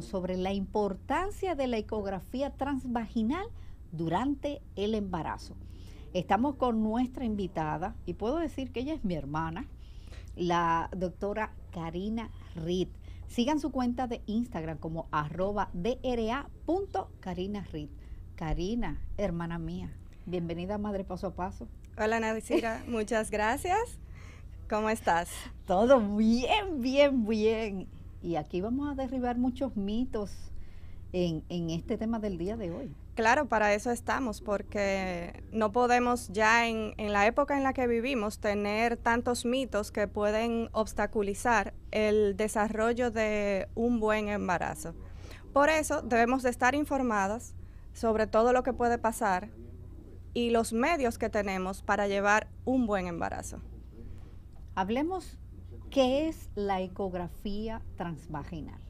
sobre la importancia de la ecografía transvaginal durante el embarazo. Estamos con nuestra invitada, y puedo decir que ella es mi hermana, la doctora Karina Reed. Sigan su cuenta de Instagram como arroba Karina, hermana mía, bienvenida a Madre Paso a Paso. Hola Nadicira, muchas gracias. ¿Cómo estás? Todo bien, bien, bien y aquí vamos a derribar muchos mitos en, este tema del día de hoy. Claro, para eso estamos, porque no podemos ya en, la época en la que vivimos tener tantos mitos que pueden obstaculizar el desarrollo de un buen embarazo. Por eso debemos de estar informadas sobre todo lo que puede pasar y los medios que tenemos para llevar un buen embarazo. Hablemos ¿Qué es la ecografía transvaginal?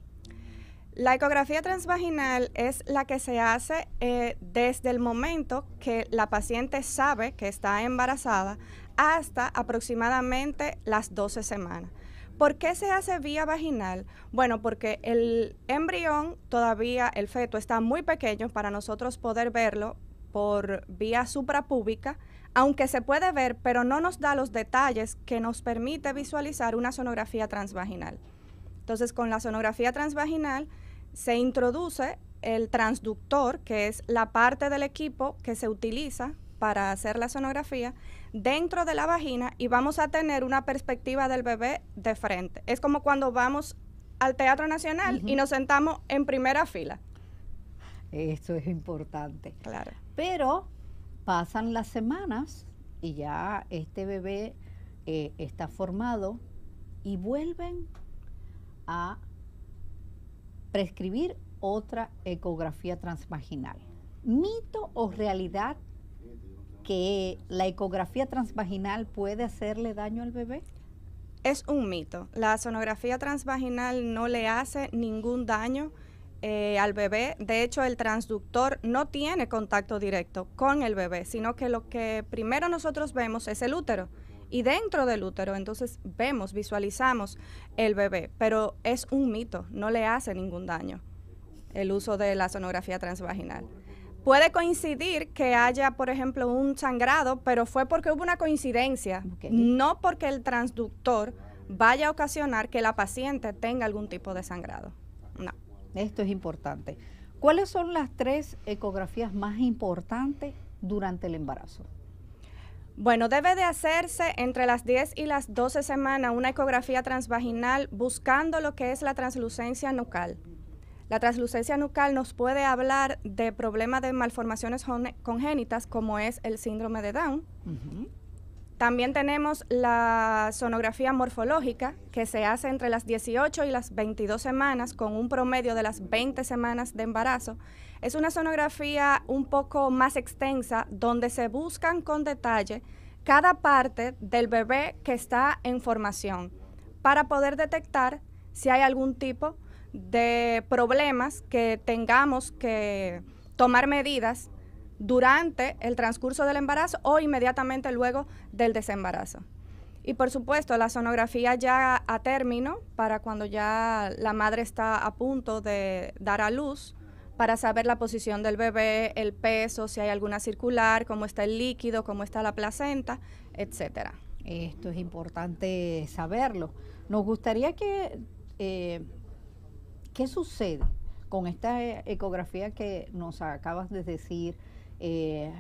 La ecografía transvaginal es la que se hace eh, desde el momento que la paciente sabe que está embarazada hasta aproximadamente las 12 semanas. ¿Por qué se hace vía vaginal? Bueno, porque el embrión todavía, el feto está muy pequeño para nosotros poder verlo por vía suprapúbica aunque se puede ver, pero no nos da los detalles que nos permite visualizar una sonografía transvaginal. Entonces, con la sonografía transvaginal se introduce el transductor, que es la parte del equipo que se utiliza para hacer la sonografía, dentro de la vagina y vamos a tener una perspectiva del bebé de frente. Es como cuando vamos al Teatro Nacional y nos sentamos en primera fila. Eso es importante. Claro. Pero Pasan las semanas y ya este bebé eh, está formado y vuelven a prescribir otra ecografía transvaginal. ¿Mito o realidad que la ecografía transvaginal puede hacerle daño al bebé? Es un mito. La sonografía transvaginal no le hace ningún daño eh, al bebé. De hecho, el transductor no tiene contacto directo con el bebé, sino que lo que primero nosotros vemos es el útero. Y dentro del útero, entonces vemos, visualizamos el bebé, pero es un mito, no le hace ningún daño el uso de la sonografía transvaginal. Puede coincidir que haya, por ejemplo, un sangrado, pero fue porque hubo una coincidencia, no porque el transductor vaya a ocasionar que la paciente tenga algún tipo de sangrado. No. Esto es importante. ¿Cuáles son las tres ecografías más importantes durante el embarazo? Bueno, debe de hacerse entre las 10 y las 12 semanas una ecografía transvaginal buscando lo que es la translucencia nucal. La translucencia nucal nos puede hablar de problemas de malformaciones congénitas como es el síndrome de Down, también tenemos la sonografía morfológica que se hace entre las 18 y las 22 semanas con un promedio de las 20 semanas de embarazo. Es una sonografía un poco más extensa donde se buscan con detalle cada parte del bebé que está en formación para poder detectar si hay algún tipo de problemas que tengamos que tomar medidas durante el transcurso del embarazo o inmediatamente luego del desembarazo. Y por supuesto, la sonografía ya a término, para cuando ya la madre está a punto de dar a luz, para saber la posición del bebé, el peso, si hay alguna circular, cómo está el líquido, cómo está la placenta, etcétera. Esto es importante saberlo. Nos gustaría que eh, qué sucede con esta ecografía que nos acabas de decir eh,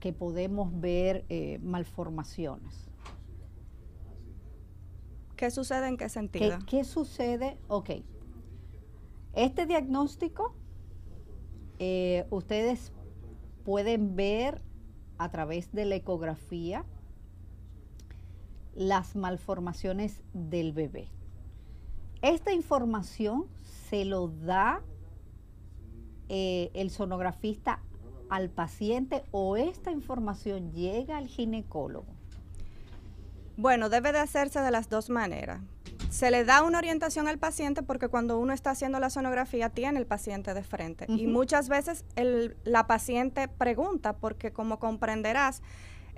que podemos ver eh, malformaciones. ¿Qué sucede en qué sentido? ¿Qué, sucede? Ok. Este diagnóstico eh, ustedes pueden ver a través de la ecografía las malformaciones del bebé. Esta información se lo da el sonografista al paciente o esta información llega al ginecólogo? Bueno, debe de hacerse de las dos maneras. Se le da una orientación al paciente porque cuando uno está haciendo la sonografía tiene el paciente de frente. Y muchas veces la paciente pregunta porque como comprenderás,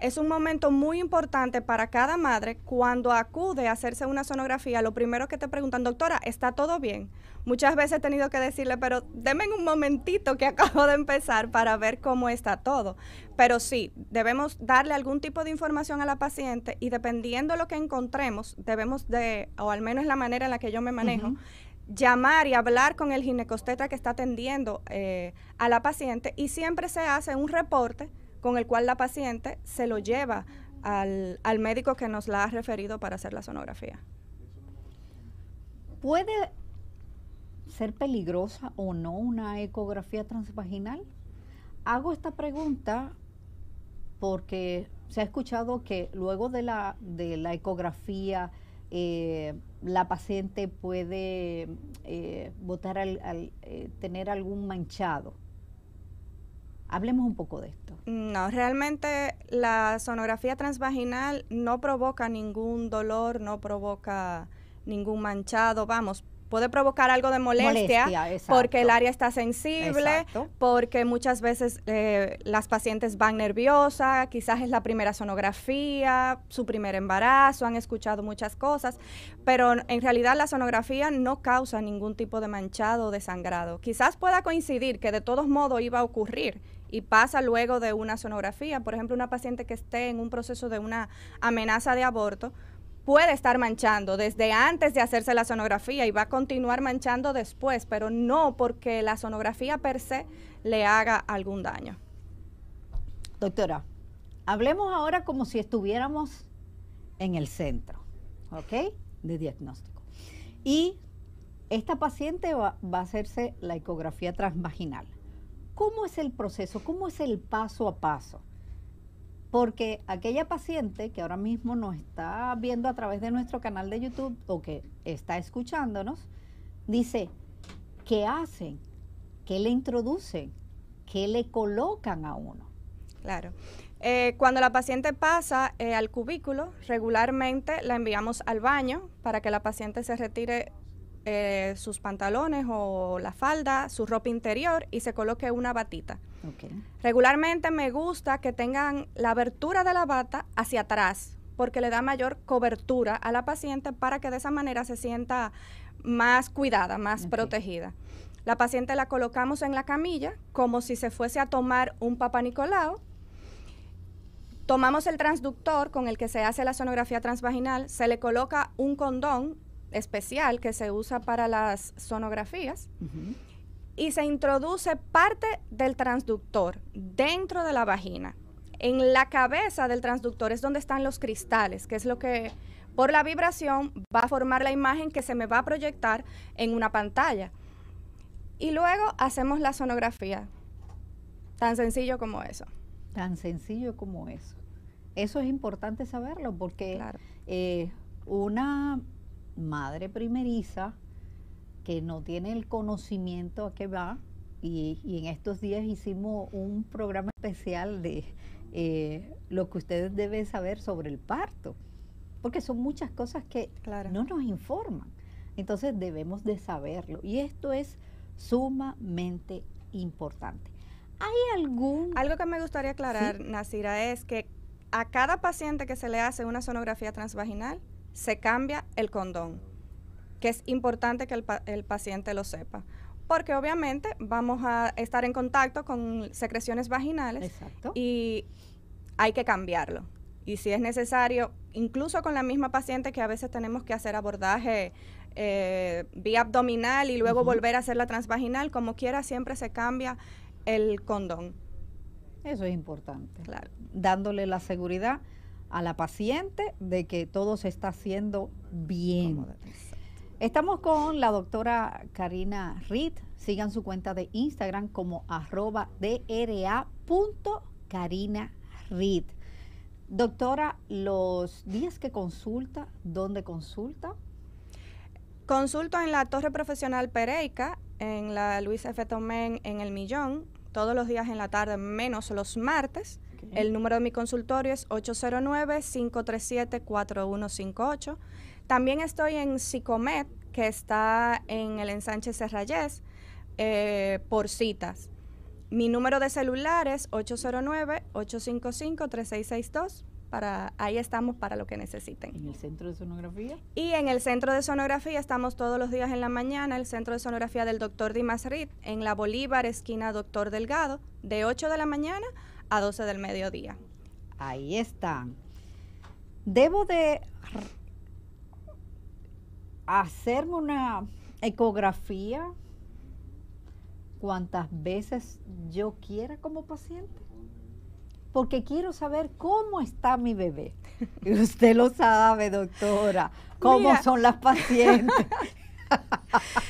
es un momento muy importante para cada madre cuando acude a hacerse una sonografía. Lo primero que te preguntan, doctora, ¿está todo bien? Muchas veces he tenido que decirle, pero denme un momentito que acabo de empezar para ver cómo está todo. Pero sí, debemos darle algún tipo de información a la paciente y dependiendo lo que encontremos, debemos de, o al menos la manera en la que yo me manejo, llamar y hablar con el ginecostetra que está atendiendo eh, a la paciente y siempre se hace un reporte con el cual la paciente se lo lleva al, médico que nos la ha referido para hacer la sonografía. ¿Puede ser peligrosa o no una ecografía transvaginal? Hago esta pregunta porque se ha escuchado que luego de la, de la ecografía eh, la paciente puede eh, al, eh, tener algún manchado. Hablemos un poco de esto. No, realmente la sonografía transvaginal no provoca ningún dolor, no provoca ningún manchado, vamos, puede provocar algo de molestia, porque el área está sensible, porque muchas veces eh, las pacientes van nerviosas, quizás es la primera sonografía, su primer embarazo, han escuchado muchas cosas, pero en realidad la sonografía no causa ningún tipo de manchado o de sangrado. Quizás pueda coincidir que de todos modos iba a ocurrir y pasa luego de una sonografía. Por ejemplo, una paciente que esté en un proceso de una amenaza de aborto, puede estar manchando desde antes de hacerse la sonografía y va a continuar manchando después, pero no porque la sonografía per se le haga algún daño. Doctora, hablemos ahora como si estuviéramos en el centro, ¿ok? De diagnóstico. Y esta paciente va, va a hacerse la ecografía transvaginal. ¿Cómo es el proceso? ¿Cómo es el paso a paso? Porque aquella paciente que ahora mismo nos está viendo a través de nuestro canal de YouTube o que está escuchándonos, dice, ¿qué hacen? ¿Qué le introducen? ¿Qué le colocan a uno? Claro. Eh, cuando la paciente pasa eh, al cubículo, regularmente la enviamos al baño para que la paciente se retire eh, sus pantalones o la falda, su ropa interior y se coloque una batita. Regularmente me gusta que tengan la abertura de la bata hacia atrás porque le da mayor cobertura a la paciente para que de esa manera se sienta más cuidada, más protegida. La paciente la colocamos en la camilla como si se fuese a tomar un papanicolao, Tomamos el transductor con el que se hace la sonografía transvaginal, se le coloca un condón especial que se usa para las sonografías y se introduce parte del transductor dentro de la vagina. En la cabeza del transductor es donde están los cristales, que es lo que por la vibración va a formar la imagen que se me va a proyectar en una pantalla. Y luego hacemos la sonografía. Tan sencillo como eso. Tan sencillo como eso. Eso es importante saberlo porque eh, una madre primeriza que no tiene el conocimiento a qué va. Y, en estos días hicimos un programa especial de eh, lo que ustedes deben saber sobre el parto, porque son muchas cosas que no nos informan. Entonces debemos de saberlo. Y esto es sumamente importante. ¿Hay algún... Algo que me gustaría aclarar, es que a cada paciente que se le hace una sonografía transvaginal, se cambia el condón, que es importante que el, paciente lo sepa porque obviamente vamos a estar en contacto con secreciones vaginales y hay que cambiarlo. Y si es necesario, incluso con la misma paciente que a veces tenemos que hacer abordaje eh, vía abdominal y luego volver a hacer la transvaginal, como quiera, siempre se cambia el condón. Eso es importante. Dándole la seguridad a la paciente de que todo se está haciendo bien. Estamos con la doctora Karina Reed. Sigan su cuenta de Instagram como arroba DRA.Karina Doctora, los días que consulta, ¿dónde consulta? Consulto en la Torre Profesional Pereica, en la Luis F. Tomé en El Millón, todos los días en la tarde, menos los martes. El número de mi consultorio es 809-537-4158. También estoy en Psicomed, que está en el ensanche Serrayes, eh, por citas. Mi número de celular es 809-855-3662. Para, ahí estamos para lo que necesiten. ¿En el centro de sonografía? Y en el centro de sonografía estamos todos los días en la mañana, el centro de sonografía del doctor Dimas en la Bolívar, esquina Doctor Delgado, de 8 de la mañana a 12 del mediodía. Ahí está. Debo de hacerme una ecografía cuantas veces yo quiera como paciente, porque quiero saber cómo está mi bebé. Y usted lo sabe, doctora, cómo son las pacientes.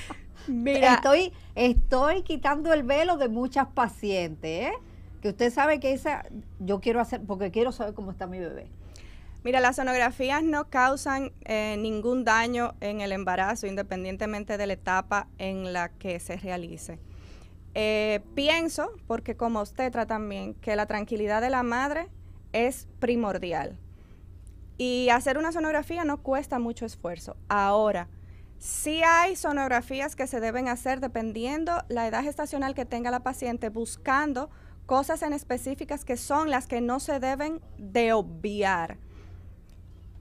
Mira. Estoy, estoy quitando el velo de muchas pacientes, ¿eh? que usted sabe que esa yo quiero hacer porque quiero saber cómo está mi bebé. Mira, las sonografías no causan eh, ningún daño en el embarazo, independientemente de la etapa en la que se realice. Eh, pienso, porque como usted también, que la tranquilidad de la madre es primordial. Y hacer una sonografía no cuesta mucho esfuerzo. Ahora, sí hay sonografías que se deben hacer dependiendo la edad gestacional que tenga la paciente, buscando cosas en específicas que son las que no se deben de obviar.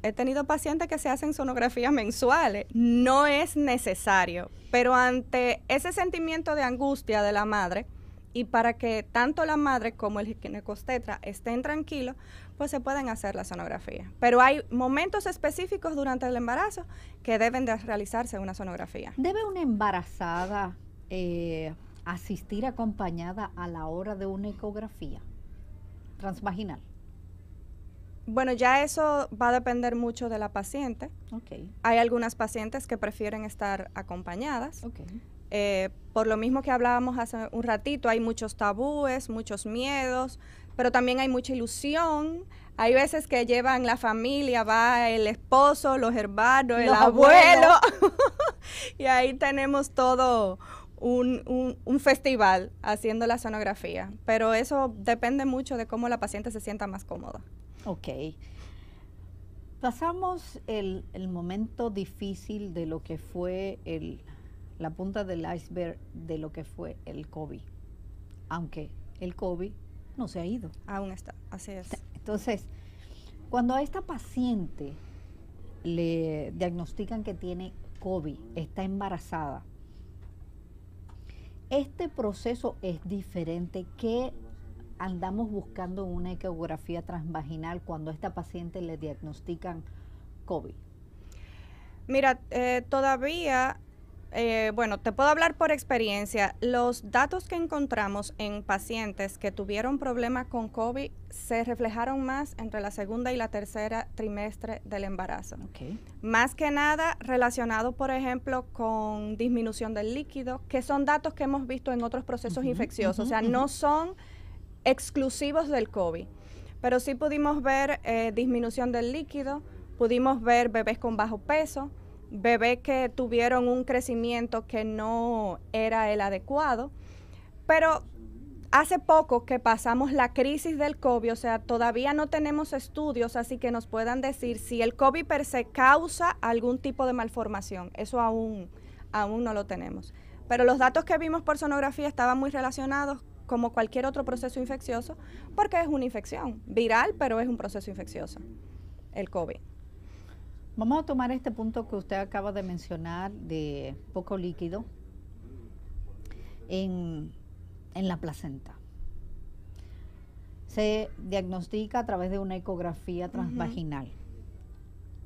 He tenido pacientes que se hacen sonografías mensuales, no es necesario, pero ante ese sentimiento de angustia de la madre y para que tanto la madre como el ginecostetra estén tranquilos, pues se pueden hacer la sonografía. Pero hay momentos específicos durante el embarazo que deben de realizarse una sonografía. ¿Debe una embarazada eh, asistir acompañada a la hora de una ecografía transvaginal? Bueno, ya eso va a depender mucho de la paciente. Hay algunas pacientes que prefieren estar acompañadas. Eh, por lo mismo que hablábamos hace un ratito, hay muchos tabúes, muchos miedos, pero también hay mucha ilusión. Hay veces que llevan la familia, va el esposo, los hermanos, el abuelo. y ahí tenemos todo un, un, festival haciendo la sonografía, pero eso depende mucho de cómo la paciente se sienta más cómoda. Ok. Pasamos el, el momento difícil de lo que fue el, la punta del iceberg de lo que fue el COVID, aunque el COVID no se ha ido. Aún está, así es. Entonces, cuando a esta paciente le diagnostican que tiene COVID, está embarazada, este proceso es diferente que andamos buscando una ecografía transvaginal cuando a esta paciente le diagnostican COVID. Mira, eh, todavía eh, bueno, te puedo hablar por experiencia. Los datos que encontramos en pacientes que tuvieron problemas con COVID se reflejaron más entre la segunda y la tercera trimestre del embarazo. Más que nada relacionado, por ejemplo, con disminución del líquido, que son datos que hemos visto en otros procesos infecciosos, o sea, no son exclusivos del COVID, pero sí pudimos ver eh, disminución del líquido, pudimos ver bebés con bajo peso, bebés que tuvieron un crecimiento que no era el adecuado. Pero hace poco que pasamos la crisis del COVID, o sea, todavía no tenemos estudios así que nos puedan decir si el COVID per se causa algún tipo de malformación. Eso aún, aún no lo tenemos. Pero los datos que vimos por sonografía estaban muy relacionados como cualquier otro proceso infeccioso, porque es una infección viral, pero es un proceso infeccioso, el COVID. Vamos a tomar este punto que usted acaba de mencionar de poco líquido en, la placenta. Se diagnostica a través de una ecografía transvaginal.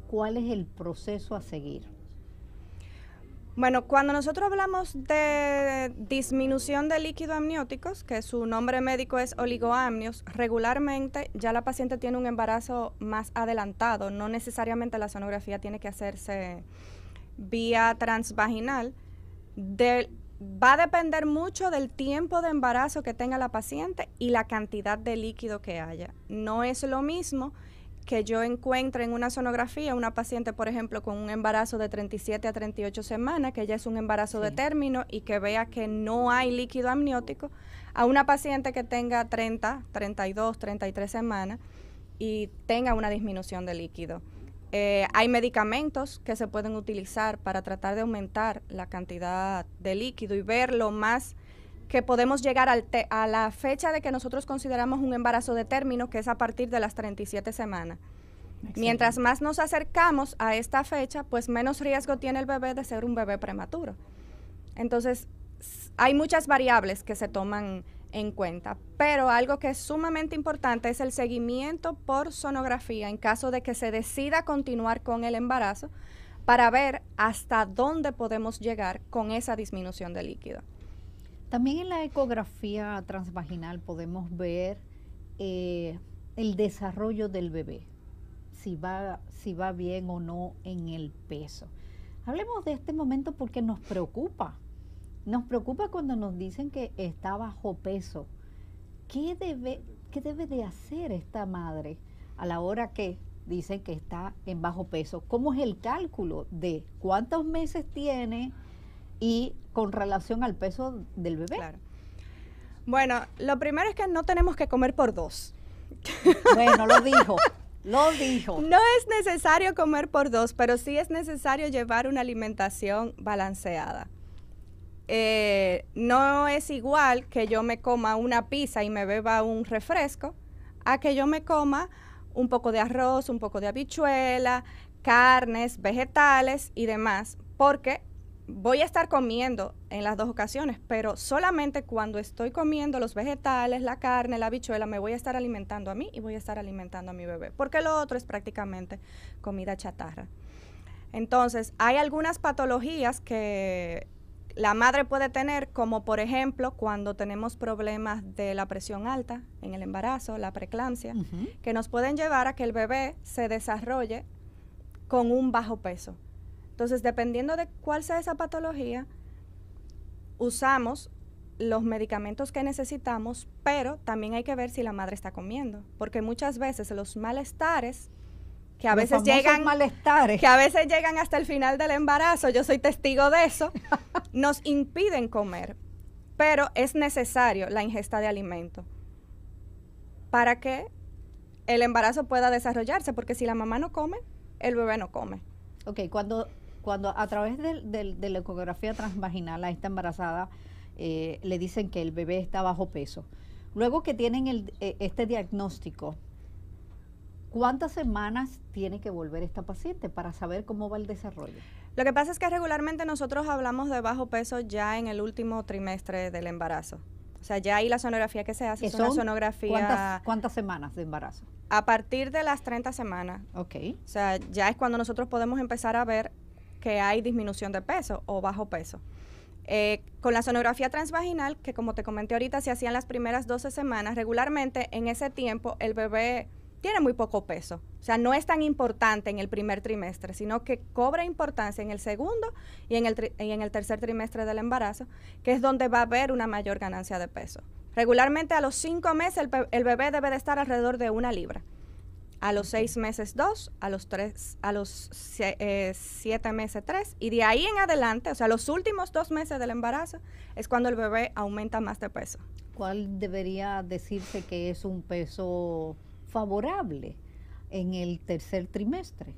¿Cuál es el proceso a seguir? Bueno, cuando nosotros hablamos de disminución de líquido amnióticos, que su nombre médico es oligoamnios, regularmente ya la paciente tiene un embarazo más adelantado, no necesariamente la sonografía tiene que hacerse vía transvaginal. va a depender mucho del tiempo de embarazo que tenga la paciente y la cantidad de líquido que haya. No es lo mismo que yo encuentre en una sonografía una paciente, por ejemplo, con un embarazo de 37 a 38 semanas, que ya es un embarazo de término y que vea que no hay líquido amniótico, a una paciente que tenga 30, 32, 33 semanas y tenga una disminución de líquido. Eh, hay medicamentos que se pueden utilizar para tratar de aumentar la cantidad de líquido y verlo más que podemos llegar al a la fecha de que nosotros consideramos un embarazo de término, que es a partir de las 37 semanas. Mientras más nos acercamos a esta fecha, pues menos riesgo tiene el bebé de ser un bebé prematuro. Entonces, hay muchas variables que se toman en cuenta, pero algo que es sumamente importante es el seguimiento por sonografía en caso de que se decida continuar con el embarazo para ver hasta dónde podemos llegar con esa disminución de líquido. También en la ecografía transvaginal podemos ver eh, el desarrollo del bebé, si va, si va bien o no en el peso. Hablemos de este momento porque nos preocupa. Nos preocupa cuando nos dicen que está bajo peso. ¿Qué debe, qué debe de hacer esta madre a la hora que dicen que está en bajo peso? ¿Cómo es el cálculo de cuántos meses tiene? y con relación al peso del bebé. Claro. Bueno, lo primero es que no tenemos que comer por dos. Bueno, lo dijo. Lo dijo. No es necesario comer por dos, pero sí es necesario llevar una alimentación balanceada. Eh, no es igual que yo me coma una pizza y me beba un refresco a que yo me coma un poco de arroz, un poco de habichuela, carnes, vegetales y demás, porque voy a estar comiendo en las dos ocasiones, pero solamente cuando estoy comiendo los vegetales, la carne, la bichuela, me voy a estar alimentando a mí y voy a estar alimentando a mi bebé, porque lo otro es prácticamente comida chatarra. Entonces, hay algunas patologías que la madre puede tener, como por ejemplo cuando tenemos problemas de la presión alta en el embarazo, la preeclampsia, que nos pueden llevar a que el bebé se desarrolle con un bajo peso. Entonces, dependiendo de cuál sea esa patología, usamos los medicamentos que necesitamos, pero también hay que ver si la madre está comiendo, porque muchas veces los malestares que a veces llegan que a veces llegan hasta el final del embarazo, yo soy testigo de eso, nos impiden comer, pero es necesario la ingesta de alimento para que el embarazo pueda desarrollarse, porque si la mamá no come, el bebé no come. Ok, cuando cuando a través de, la ecografía transvaginal a esta embarazada eh, le dicen que el bebé está bajo peso. Luego que tienen eh, este diagnóstico, ¿cuántas semanas tiene que volver esta paciente para saber cómo va el desarrollo? Lo que pasa es que regularmente nosotros hablamos de bajo peso ya en el último trimestre del embarazo. O sea, ya ahí la sonografía que se hace es una sonografía... ¿cuántas, ¿Cuántas semanas de embarazo? A partir de las 30 semanas. Ok. O sea, ya es cuando nosotros podemos empezar a ver que hay disminución de peso o bajo peso. Eh, con la sonografía transvaginal, que como te comenté ahorita, se hacían las primeras 12 semanas, regularmente en ese tiempo el bebé tiene muy poco peso. O sea, no es tan importante en el primer trimestre, sino que cobra importancia en el segundo y en el, tercer trimestre del embarazo, que es donde va a haber una mayor ganancia de peso. Regularmente a los cinco meses el bebé debe de estar alrededor de una libra a los seis meses dos, a los tres, a los eh, siete meses tres, y de ahí en adelante, o sea, los últimos dos meses del embarazo es cuando el bebé aumenta más de peso. ¿Cuál debería decirse que es un peso favorable en el tercer trimestre?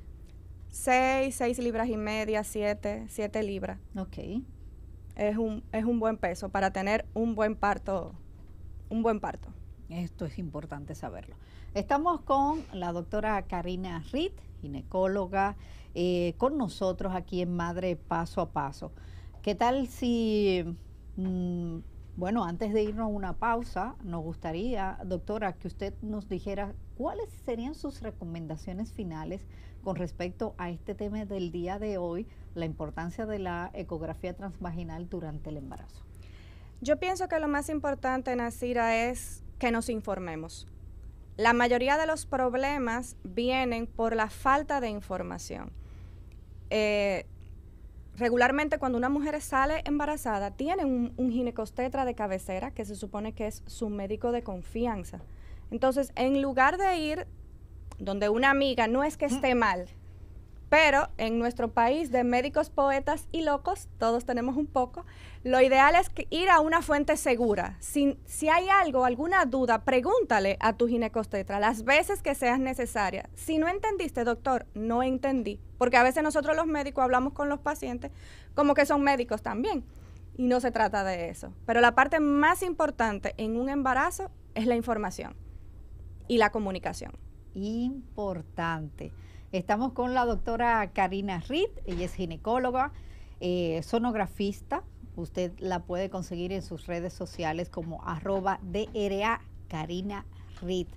Seis, seis libras y media, siete, siete libras. Ok. Es un, es un buen peso para tener un buen parto, un buen parto. Esto es importante saberlo. Estamos con la doctora Karina Ritt, ginecóloga, eh, con nosotros aquí en Madre Paso a Paso. ¿Qué tal si, mm, bueno, antes de irnos a una pausa, nos gustaría, doctora, que usted nos dijera cuáles serían sus recomendaciones finales con respecto a este tema del día de hoy, la importancia de la ecografía transvaginal durante el embarazo? Yo pienso que lo más importante, Nasira, es que nos informemos. La mayoría de los problemas vienen por la falta de información. Eh, regularmente cuando una mujer sale embarazada, tiene un, un, ginecostetra de cabecera, que se supone que es su médico de confianza. Entonces, en lugar de ir donde una amiga, no es que mm. esté mal, pero en nuestro país de médicos, poetas y locos, todos tenemos un poco, lo ideal es ir a una fuente segura. Si, si hay algo, alguna duda, pregúntale a tu ginecostetra las veces que seas necesaria. Si no entendiste, doctor, no entendí. Porque a veces nosotros los médicos hablamos con los pacientes como que son médicos también. Y no se trata de eso. Pero la parte más importante en un embarazo es la información y la comunicación. Importante. Estamos con la doctora Karina Reed, ella es ginecóloga, eh, sonografista. Usted la puede conseguir en sus redes sociales como arroba DRA Karina Reed.